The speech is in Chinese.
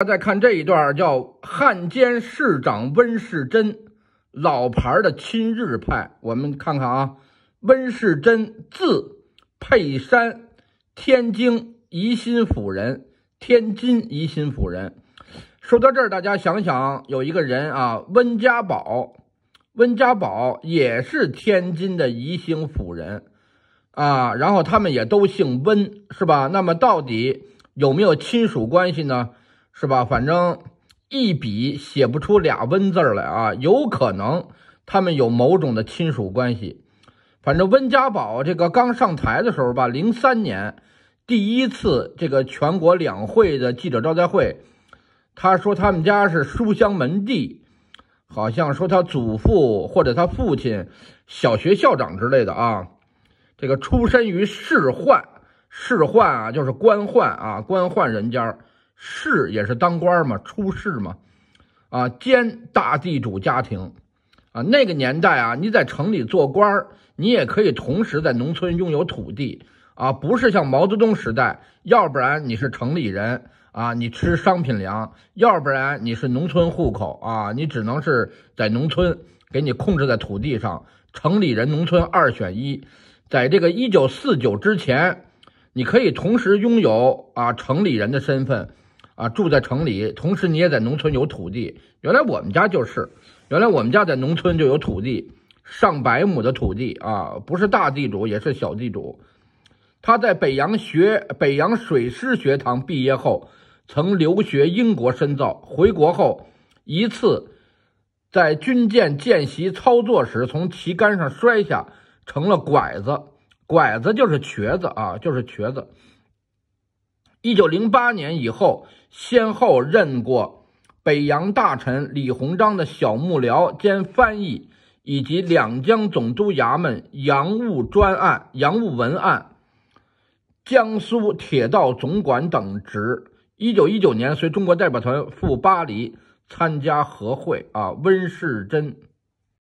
大家再看这一段，叫汉奸市长温世珍，老牌的亲日派。我们看看啊，温世珍字佩山，天津宜兴府人，天津宜兴府人。说到这儿，大家想想，有一个人啊，温家宝，温家宝也是天津的宜兴府人啊，然后他们也都姓温，是吧？那么到底有没有亲属关系呢？是吧？反正一笔写不出俩温字来啊！有可能他们有某种的亲属关系。反正温家宝这个刚上台的时候吧，零三年第一次这个全国两会的记者招待会，他说他们家是书香门第，好像说他祖父或者他父亲小学校长之类的啊。这个出身于世宦，世宦啊，就是官宦啊，官宦人家。是也是当官嘛，出仕嘛，啊，兼大地主家庭，啊，那个年代啊，你在城里做官儿，你也可以同时在农村拥有土地啊，不是像毛泽东时代，要不然你是城里人啊，你吃商品粮，要不然你是农村户口啊，你只能是在农村给你控制在土地上，城里人、农村二选一，在这个一九四九之前，你可以同时拥有啊城里人的身份。啊，住在城里，同时你也在农村有土地。原来我们家就是，原来我们家在农村就有土地，上百亩的土地啊，不是大地主，也是小地主。他在北洋学、北洋水师学堂毕业后，曾留学英国深造。回国后，一次在军舰见习操作时，从旗杆上摔下，成了拐子。拐子就是瘸子啊，就是瘸子。一九零八年以后，先后任过北洋大臣李鸿章的小幕僚兼翻译，以及两江总督衙门洋务专案、洋务文案、江苏铁道总管等职。一九一九年，随中国代表团赴巴黎参加和会。啊，温世珍。